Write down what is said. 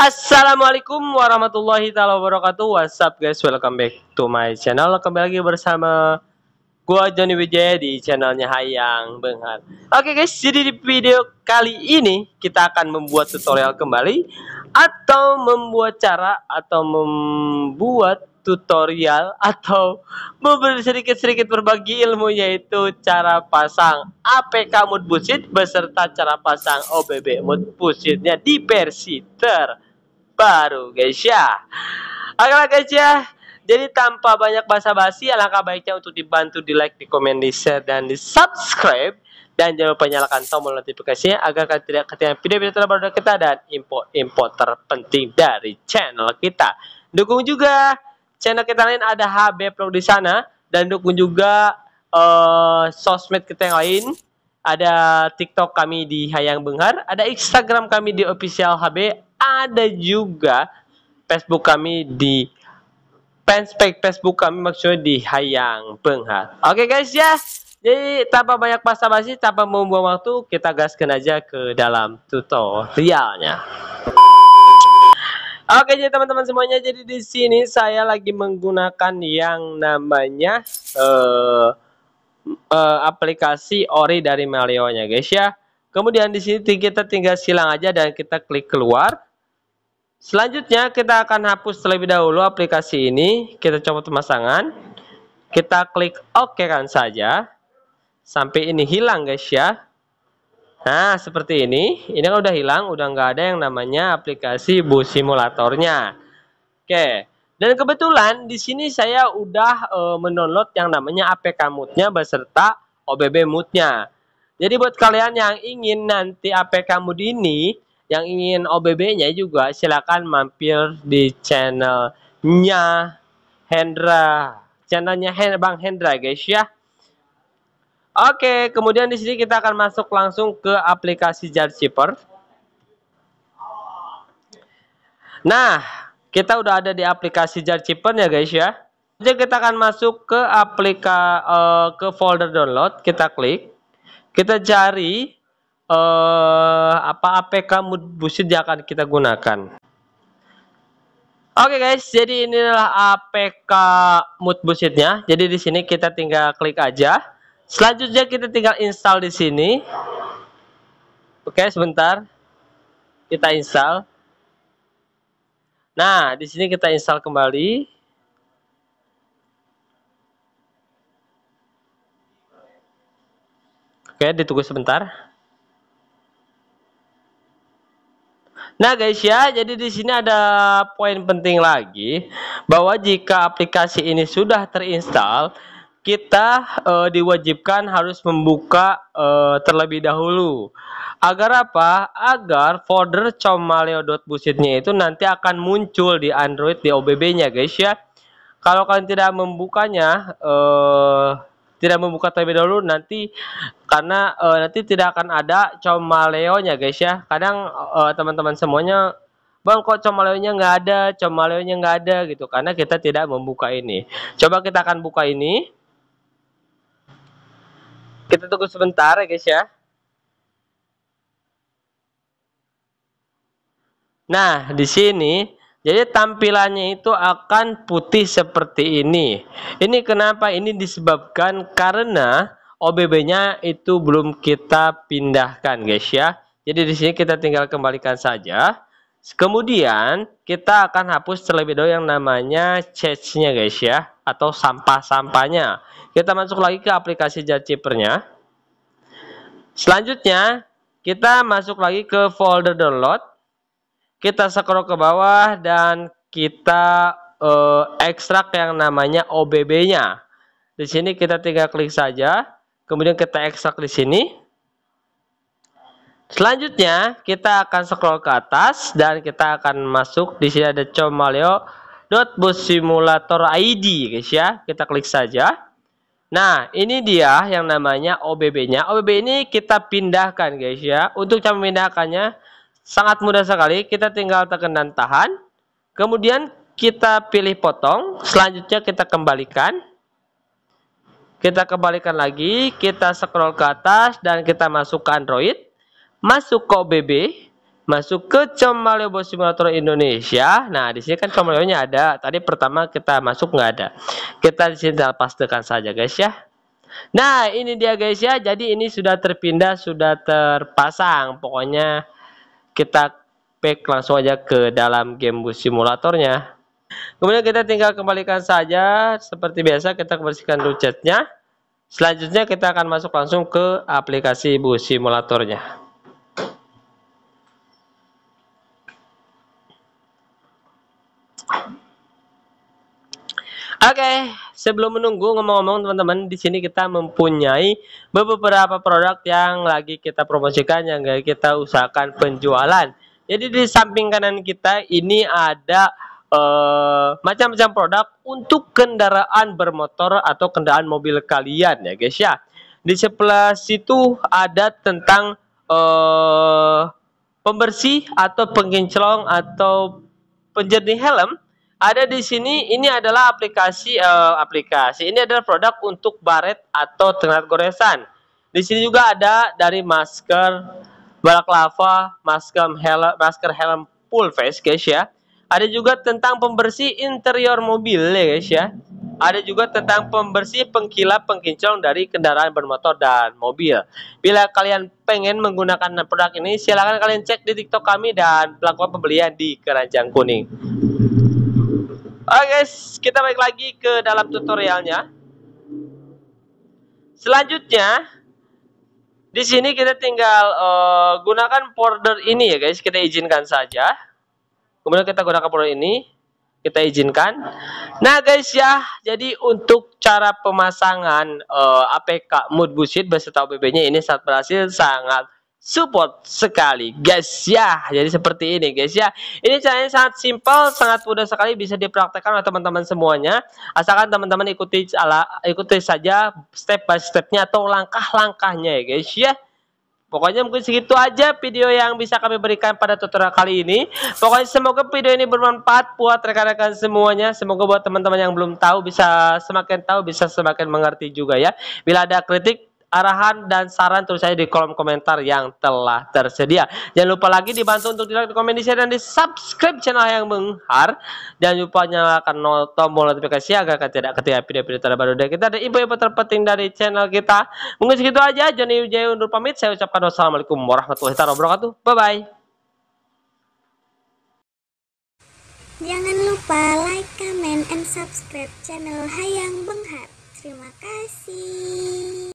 Assalamualaikum warahmatullahi taala wabarakatuh. What's up guys? Welcome back to my channel. Kembali lagi bersama gua Johnny Wijaya di channelnya Hayang Benghar. Oke okay guys, jadi di video kali ini kita akan membuat tutorial kembali atau membuat cara atau membuat tutorial atau memberi sedikit-sedikit berbagi ilmu yaitu cara pasang APK mood busit beserta cara pasang OBB mood busitnya di Persiter baru guys ya. Oke lah guys ya. Jadi tanpa banyak basa-basi alangkah baiknya untuk dibantu di like, di komen, di share dan di subscribe dan jangan lupa nyalakan tombol notifikasinya agar kalian tidak ketinggalan video-video terbaru dari kita dan info-info terpenting dari channel kita. Dukung juga channel kita lain ada HB Pro di sana dan dukung juga uh, sosmed kita yang lain. Ada TikTok kami di Hayang Benghar, ada Instagram kami di official HB ada juga Facebook kami di fanspage Facebook kami maksudnya di Hayang Penghar. Oke okay, guys ya. Jadi tanpa banyak pasta basi tanpa membuang waktu, kita gaskan aja ke dalam tutorialnya. Oke, jadi teman-teman semuanya, jadi di sini saya lagi menggunakan yang namanya uh, uh, aplikasi Ori dari Melionya, guys ya. Kemudian di sini kita tinggal silang aja dan kita klik keluar. Selanjutnya kita akan hapus terlebih dahulu aplikasi ini. Kita coba pemasangan. Kita klik OK kan saja. Sampai ini hilang guys ya. Nah seperti ini. Ini kan udah hilang. Udah nggak ada yang namanya aplikasi bus simulatornya. Oke. Dan kebetulan di sini saya udah e, mendownload yang namanya APK Moodnya beserta OBB Moodnya. Jadi buat kalian yang ingin nanti APK Mood ini yang ingin OBB-nya juga silakan mampir di channelnya Hendra. Channelnya Bang Hendra guys ya. Oke, kemudian di sini kita akan masuk langsung ke aplikasi JarShipper. Nah, kita udah ada di aplikasi JarShipper ya guys ya. Jadi kita akan masuk ke aplika uh, ke folder download, kita klik. Kita cari uh, apa APK mood Busit yang akan kita gunakan. Oke okay guys, jadi inilah APK mood Busitnya. Jadi di sini kita tinggal klik aja. Selanjutnya kita tinggal install di sini. Oke, okay, sebentar. Kita install. Nah, di sini kita install kembali. Oke, okay, ditunggu sebentar. Nah guys ya, jadi di sini ada poin penting lagi bahwa jika aplikasi ini sudah terinstall, kita e, diwajibkan harus membuka e, terlebih dahulu. Agar apa? Agar folder comaleo.busitnya itu nanti akan muncul di Android di OBB-nya guys ya. Kalau kalian tidak membukanya eh tidak membuka terlebih dahulu nanti karena uh, nanti tidak akan ada leonya guys ya kadang eh, teman-teman uh, semuanya Bang kok leonya nggak ada, leonya nggak ada gitu karena kita tidak membuka ini. Coba kita akan buka ini. Kita tunggu sebentar ya guys ya. Nah, di sini jadi tampilannya itu akan putih seperti ini. Ini kenapa? Ini disebabkan karena OBB-nya itu belum kita pindahkan, guys ya. Jadi di sini kita tinggal kembalikan saja. Kemudian kita akan hapus terlebih dahulu yang namanya cache-nya, guys ya atau sampah-sampahnya. Kita masuk lagi ke aplikasi Jacipernya. Selanjutnya kita masuk lagi ke folder download kita scroll ke bawah dan kita uh, ekstrak yang namanya OBB-nya. Di sini kita tinggal klik saja, kemudian kita ekstrak di sini. Selanjutnya, kita akan scroll ke atas dan kita akan masuk di sini ada ID, guys ya. Kita klik saja. Nah, ini dia yang namanya OBB-nya. OBB ini kita pindahkan guys ya. Untuk cara memindahkannya, Sangat mudah sekali, kita tinggal tekan dan tahan. Kemudian kita pilih potong, selanjutnya kita kembalikan. Kita kembalikan lagi, kita scroll ke atas dan kita masuk ke Android. Masuk ke OBB, masuk ke Comaleo Bos Simulator Indonesia. Nah, di sini kan Comaleo ada. Tadi pertama kita masuk nggak ada. Kita di sini pastikan saja guys ya. Nah, ini dia guys ya. Jadi ini sudah terpindah, sudah terpasang. Pokoknya kita back langsung aja ke dalam game bus simulatornya kemudian kita tinggal kembalikan saja seperti biasa kita bersihkan dulu selanjutnya kita akan masuk langsung ke aplikasi bus simulatornya Oke, okay, sebelum menunggu ngomong-ngomong teman-teman, di sini kita mempunyai beberapa produk yang lagi kita promosikan yang lagi kita usahakan penjualan. Jadi di samping kanan kita ini ada eh, macam-macam uh, produk untuk kendaraan bermotor atau kendaraan mobil kalian ya guys ya. Di sebelah situ ada tentang uh, pembersih atau pengincelong atau penjernih helm ada di sini ini adalah aplikasi uh, aplikasi. Ini adalah produk untuk baret atau ternak goresan. Di sini juga ada dari masker balaklava, masker helm, masker helm full face guys ya. Ada juga tentang pembersih interior mobil ya guys ya. Ada juga tentang pembersih pengkilap pengkinclong dari kendaraan bermotor dan mobil. Bila kalian pengen menggunakan produk ini, silahkan kalian cek di TikTok kami dan pelaku pembelian di Keranjang Kuning. Oke guys, kita balik lagi ke dalam tutorialnya. Selanjutnya, di sini kita tinggal uh, gunakan border ini ya guys, kita izinkan saja. Kemudian kita gunakan border ini, kita izinkan. Nah guys ya, jadi untuk cara pemasangan uh, eh, APK mood busit beserta OBB-nya ini saat berhasil, sangat support sekali guys ya jadi seperti ini guys ya ini caranya sangat simpel sangat mudah sekali bisa dipraktekkan oleh teman-teman semuanya asalkan teman-teman ikuti ala ikuti saja step by stepnya atau langkah-langkahnya ya guys ya Pokoknya mungkin segitu aja video yang bisa kami berikan pada tutorial kali ini. Pokoknya semoga video ini bermanfaat buat rekan-rekan semuanya. Semoga buat teman-teman yang belum tahu bisa semakin tahu, bisa semakin mengerti juga ya. Bila ada kritik, arahan dan saran terus saya di kolom komentar yang telah tersedia. Jangan lupa lagi dibantu untuk di like, komen, di share dan di subscribe channel yang menghar. Jangan lupa nyalakan tombol notifikasi agar tidak ketinggalan video-video terbaru dari kita ada info-info terpenting dari channel kita. Mungkin segitu aja. Johnny Ujaya undur pamit. Saya ucapkan wassalamualaikum warahmatullahi wabarakatuh. Bye bye. Jangan lupa like, comment, and subscribe channel Hayang Benghar. Terima kasih.